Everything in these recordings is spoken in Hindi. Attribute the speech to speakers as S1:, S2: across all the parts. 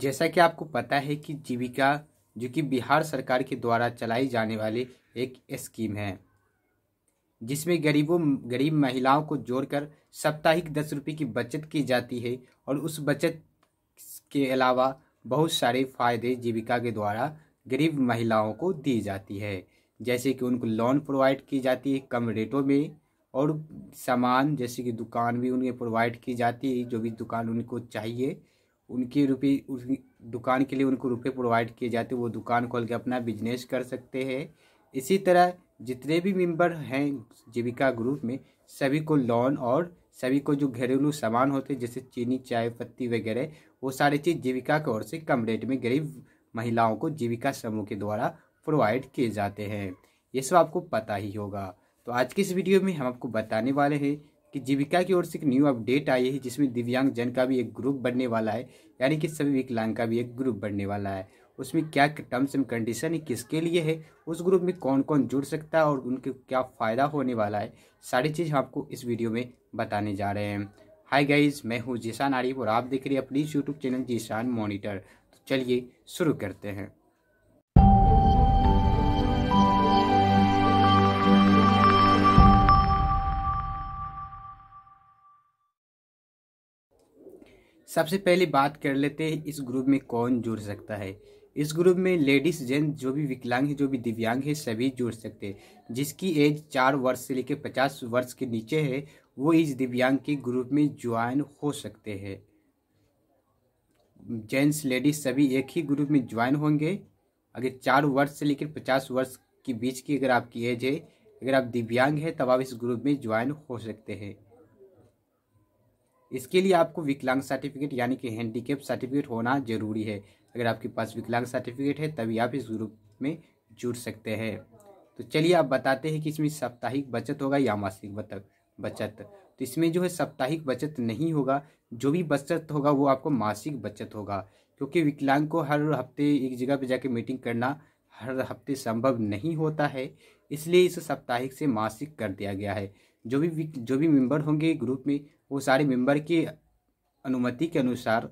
S1: जैसा कि आपको पता है कि जीविका जो कि बिहार सरकार के द्वारा चलाई जाने वाली एक स्कीम है जिसमें गरीबों गरीब महिलाओं को जोड़कर साप्ताहिक दस रुपये की बचत की जाती है और उस बचत के अलावा बहुत सारे फायदे जीविका के द्वारा गरीब महिलाओं को दी जाती है जैसे कि उनको लोन प्रोवाइड की जाती है कम रेटों में और सामान जैसे कि दुकान भी उन्हें प्रोवाइड की जाती है जो भी दुकान उनको चाहिए उनके रुपये उस दुकान के लिए उनको रुपये प्रोवाइड किए जाते वो दुकान खोल के अपना बिजनेस कर सकते हैं इसी तरह जितने भी मेंबर हैं जीविका ग्रुप में सभी को लोन और सभी को जो घरेलू सामान होते हैं जैसे चीनी चाय पत्ती वगैरह वो सारी चीज़ जीविका की ओर से कम रेट में गरीब महिलाओं को जीविका समूह के द्वारा प्रोवाइड किए जाते हैं ये सब आपको पता ही होगा तो आज की इस वीडियो में हम आपको बताने वाले हैं कि जीविका की ओर से एक न्यू अपडेट आई है जिसमें दिव्यांग जन का भी एक ग्रुप बनने वाला है यानी कि सभी विकलांग का भी एक ग्रुप बनने वाला है उसमें क्या टर्म्स एंड कंडीशन है किसके लिए है उस ग्रुप में कौन कौन जुड़ सकता है और उनके क्या फ़ायदा होने वाला है सारी चीज़ हम आपको इस वीडियो में बताने जा रहे हैं हाय गाइज मैं हूँ जीशान आरिफ और आप देख रहे हैं अपनी यूट्यूब चैनल जीशान मॉनिटर तो चलिए शुरू करते हैं सबसे पहले बात कर लेते हैं इस ग्रुप में कौन जुड़ सकता है इस ग्रुप में लेडीज़ जेंट्स जो भी विकलांग है जो भी दिव्यांग है सभी जुड़ सकते हैं जिसकी एज चार वर्ष से लेकर पचास वर्ष के नीचे है वो इस दिव्यांग के ग्रुप में ज्वाइन हो सकते हैं जेंट्स लेडीज सभी एक ही ग्रुप में ज्वाइन होंगे अगर चार वर्ष से लेकर पचास वर्ष के बीच की अगर आपकी एज है अगर आप दिव्यांग है तब आप इस ग्रुप में ज्वाइन हो सकते हैं इसके लिए आपको विकलांग सर्टिफिकेट यानी कि हैंडीकेप सर्टिफिकेट होना जरूरी है अगर आपके पास विकलांग सर्टिफिकेट है तभी आप इस ग्रुप में जुड़ सकते हैं तो चलिए आप बताते हैं कि इसमें साप्ताहिक बचत होगा या मासिक बचत बचत तो इसमें जो है साप्ताहिक बचत नहीं होगा जो भी बचत होगा वो आपको मासिक बचत होगा क्योंकि विकलांग को हर हफ्ते एक जगह पर जाके मीटिंग करना हर हफ्ते संभव नहीं होता है इसलिए इसे साप्ताहिक से मासिक कर दिया गया है जो भी जो भी मेंबर होंगे ग्रुप में वो सारे मेंबर की अनुमति के अनुसार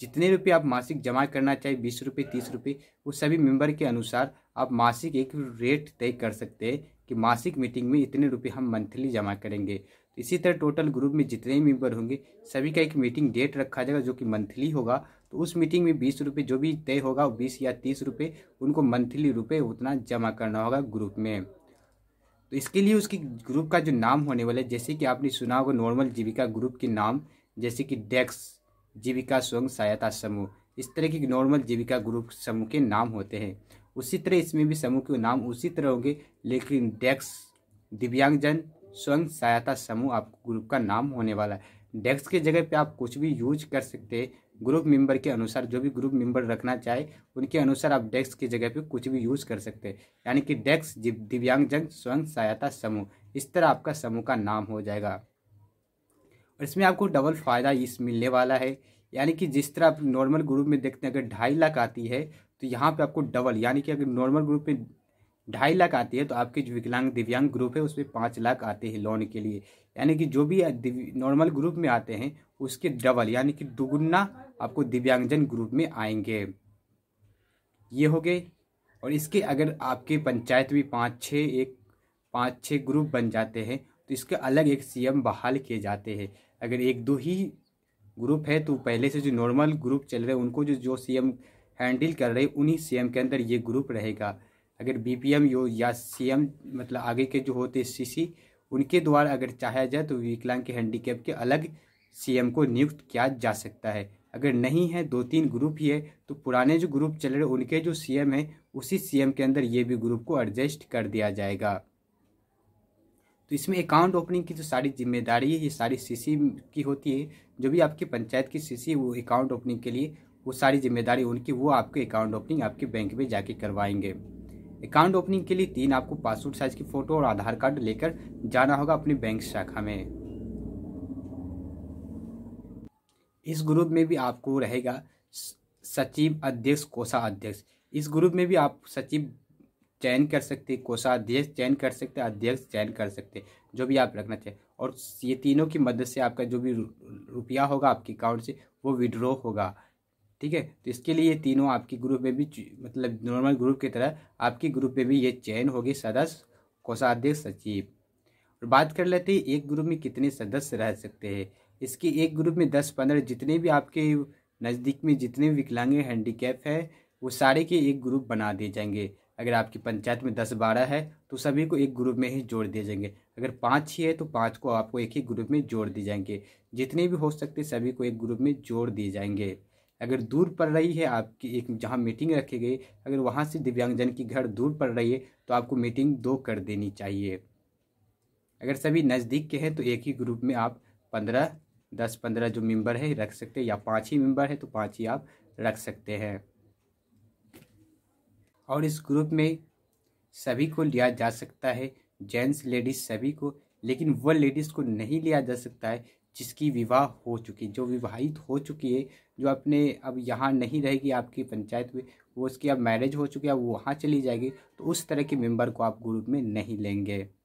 S1: जितने रुपये आप मासिक जमा करना चाहिए बीस रुपये तीस रुपये वो सभी मेंबर के अनुसार आप मासिक एक रेट तय कर सकते हैं कि मासिक मीटिंग में इतने रुपये हम मंथली जमा करेंगे तो इसी तरह टोटल ग्रुप में जितने मेंबर होंगे सभी का एक मीटिंग डेट रखा जाएगा जो कि मंथली होगा तो उस मीटिंग में बीस रुपये जो भी तय होगा बीस या तीस रुपये उनको मंथली रुपये उतना जमा करना होगा ग्रुप में तो इसके लिए उसकी ग्रुप का जो नाम होने वाला है जैसे कि आपने सुना होगा नॉर्मल जीविका ग्रुप के नाम जैसे कि डेक्स जीविका स्वयं सहायता समूह इस तरह के नॉर्मल जीविका ग्रुप समूह के नाम होते हैं उसी तरह इसमें भी समूह के नाम उसी तरह होंगे लेकिन डेक्स दिव्यांगजन स्वयं सहायता समूह आप ग्रुप का नाम होने वाला है डेस्क के जगह पे आप कुछ भी यूज कर सकते हैं ग्रुप मेंबर के अनुसार जो भी ग्रुप मेंबर रखना चाहे उनके अनुसार आप डेस्क की जगह पे कुछ भी यूज़ कर सकते हैं यानी कि डेस्क दिव्यांगजन स्वयं सहायता समूह इस तरह आपका समूह का नाम हो जाएगा और इसमें आपको डबल फ़ायदा इस मिलने वाला है यानी कि जिस तरह आप नॉर्मल ग्रुप में देखते हैं अगर ढाई लाख आती है तो यहाँ पर आपको डबल यानी कि अगर नॉर्मल ग्रुप में ढाई लाख आती है तो आपके जो विकलांग दिव्यांग ग्रुप है उसमें पाँच लाख आते हैं लोन के लिए यानी कि जो भी नॉर्मल ग्रुप में आते हैं उसके डबल यानी कि दुगुना आपको दिव्यांगजन ग्रुप में आएंगे ये हो गए और इसके अगर आपके पंचायत भी पाँच छः एक पाँच छः ग्रुप बन जाते हैं तो इसके अलग एक सीएम बहाल किए जाते हैं अगर एक दो ही ग्रुप है तो पहले से जो नॉर्मल ग्रुप चल रहे हैं उनको जो जो सीएम हैंडल कर रहे हैं उन्हीं सीएम के अंदर ये ग्रुप रहेगा अगर बीपीएम यो या सीएम मतलब आगे के जो होते सीसी उनके द्वारा अगर चाहा जाए तो विकलांग के हैंडीकैप के अलग सीएम को नियुक्त किया जा सकता है अगर नहीं है दो तीन ग्रुप ही है तो पुराने जो ग्रुप चल रहे उनके जो सीएम है उसी सीएम के अंदर ये भी ग्रुप को एडजस्ट कर दिया जाएगा तो इसमें अकाउंट ओपनिंग की जो सारी जिम्मेदारी है ये सारी सीसी की होती है जो भी आपकी पंचायत की सीसी वो अकाउंट ओपनिंग के लिए वो सारी जिम्मेदारी उनकी वो आपके अकाउंट ओपनिंग आपके बैंक में जाके करवाएंगे अकाउंट ओपनिंग के लिए तीन आपको पासपोर्ट साइज़ की फ़ोटो और आधार कार्ड लेकर जाना होगा अपनी बैंक शाखा में इस ग्रुप में भी आपको रहेगा सचिव अध्यक्ष अध्यक्ष इस ग्रुप में भी आप सचिव चयन कर सकते अध्यक्ष चयन कर सकते अध्यक्ष चयन कर सकते जो भी आप रखना चाहें और ये तीनों की मदद से आपका जो भी रुपया होगा आपके अकाउंट से वो विड्रॉ होगा ठीक है तो इसके लिए ये तीनों आपके ग्रुप में भी मतलब नॉर्मल ग्रुप की तरह आपके ग्रुप में भी ये चयन होगी सदस्य कोषाध्यक्ष सचिव और बात कर लेते हैं एक ग्रुप में कितने सदस्य रह सकते हैं इसके एक ग्रुप में दस पंद्रह जितने भी आपके नज़दीक में जितने भी विकलांग हैंडीकैप है वो सारे के एक ग्रुप बना दिए जाएंगे अगर आपकी पंचायत में दस बारह है तो सभी को एक ग्रुप में ही जोड़ दिए जाएंगे अगर पाँच ही है तो पाँच को आपको एक ही ग्रुप में जोड़ दिए जाएंगे जितने भी हो सकते सभी को एक ग्रुप में जोड़ दिए जाएंगे अगर दूर पड़ रही है आपकी एक जहाँ मीटिंग रखी गई अगर वहाँ से दिव्यांगजन की घर दूर पड़ रही है तो आपको मीटिंग दो कर देनी चाहिए अगर सभी नज़दीक के हैं तो एक ही ग्रुप में आप पंद्रह दस पंद्रह जो मेंबर है रख सकते हैं या पाँच ही मेंबर है तो पाँच ही आप रख सकते हैं और इस ग्रुप में सभी को लिया जा सकता है जेंट्स लेडीज़ सभी को लेकिन वह लेडीज़ को नहीं लिया जा सकता है जिसकी विवाह हो चुकी जो विवाहित हो चुकी है जो अपने अब यहाँ नहीं रहेगी आपकी पंचायत में वो उसकी अब मैरिज हो चुकी है वो वहाँ चली जाएगी तो उस तरह के मेंबर को आप ग्रुप में नहीं लेंगे